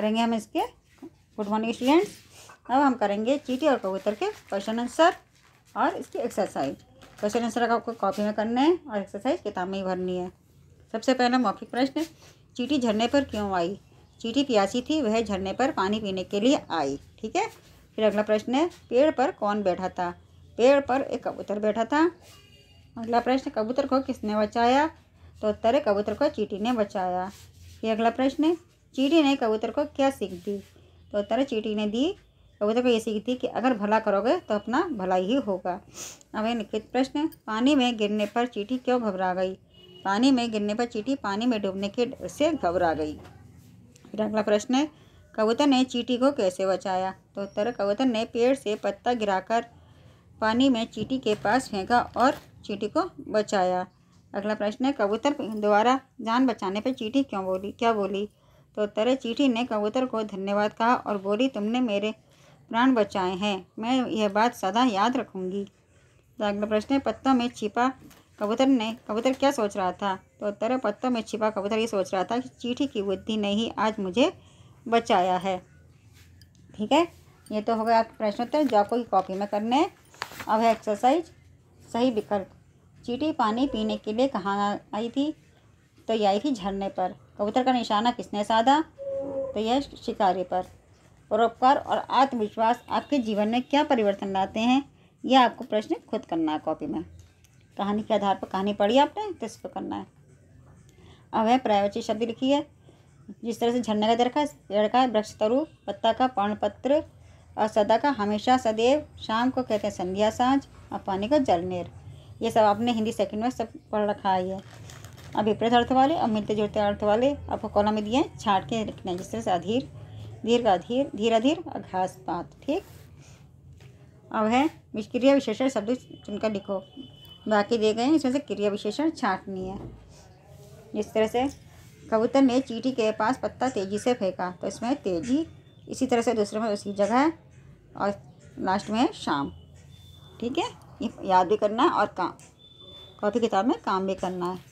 करेंगे हम इसके गुड मॉर्निंग स्टूडेंट्स अब हम करेंगे चीटी और कबूतर के क्वेश्चन आंसर और इसकी एक्सरसाइज क्वेश्चन आंसर आपको कॉपी में करने हैं और एक्सरसाइज किताब में ही भरनी है सबसे पहला मौखिक प्रश्न चीटी झरने पर क्यों आई चीटी प्यासी थी वह झरने पर पानी पीने के लिए आई ठीक है फिर अगला प्रश्न है पेड़ पर कौन बैठा था पेड़ पर एक कबूतर बैठा था अगला प्रश्न कबूतर को किसने बचाया तो उत्तर कबूतर को चीटी ने बचाया फिर अगला प्रश्न चीटी ने कबूतर को क्या सीख दी तो उत्तर चीटी ने दी कबूतर को ये सीख दी कि अगर भला करोगे तो अपना भलाई ही होगा अब एक लिखित प्रश्न पानी में गिरने पर चीटी क्यों घबरा गई पानी में गिरने पर चीटी पानी में डूबने के डर से घबरा गई फिर अगला प्रश्न है कबूतर ने चीटी को कैसे बचाया तो उत्तर कबूतर ने पेड़ से पत्ता गिराकर पानी में चीटी के पास फेंका और चीटी को बचाया अगला प्रश्न है कबूतर द्वारा जान बचाने पर चीटी क्यों बोली क्या बोली तो तरे चीठी ने कबूतर को धन्यवाद कहा और बोली तुमने मेरे प्राण बचाए हैं मैं यह बात सदा याद रखूंगी अगला प्रश्न पत्तों में छिपा कबूतर ने कबूतर क्या सोच रहा था तो तरह पत्तों में छिपा कबूतर ये सोच रहा था कि चीठी की बुद्धि ने ही आज मुझे बचाया है ठीक है ये तो हो गया आपके प्रश्नोत्तर जो आपको कॉपी में करने हैं अब है एक्सरसाइज सही विकल्प चीटी पानी पीने के लिए कहाँ आई थी तो यह थी झरने पर कबूतर का निशाना किसने साधा तो यह शिकारी पर परोपकार और आत्मविश्वास आपके जीवन में क्या परिवर्तन लाते हैं यह आपको प्रश्न खुद करना है कॉपी में कहानी के आधार पर कहानी पढ़ी आपने तो इस पर करना है अब है प्रायवची शब्द लिखी है जिस तरह से झरने का दरखा पेड़ का वृक्ष तरु पत्ता का पत्र और सदा का हमेशा सदैव शाम को कहते हैं संध्या सांझ और पानी का जलनेर ये सब आपने हिंदी सेकंड में सब पढ़ रखा है अब विपरीत अर्थ वाले और मिलते जुलते अर्थ वाले आपको कॉलम में दिए छाट के लिखना है जिस तरह से अधीर धीर का अधीर धीरा धीर और घास पात ठीक अब है क्रिया विशेषण शब्द चुनकर लिखो बाकी दिए गए हैं इसमें से क्रिया विशेषण छाटनी है जिस तरह से कबूतर ने चीटी के पास पत्ता तेजी से फेंका तो इसमें तेजी इसी तरह से दूसरे में उसकी जगह है और लास्ट में है शाम ठीक है याद भी करना है और काम कॉपी किताब में काम भी करना है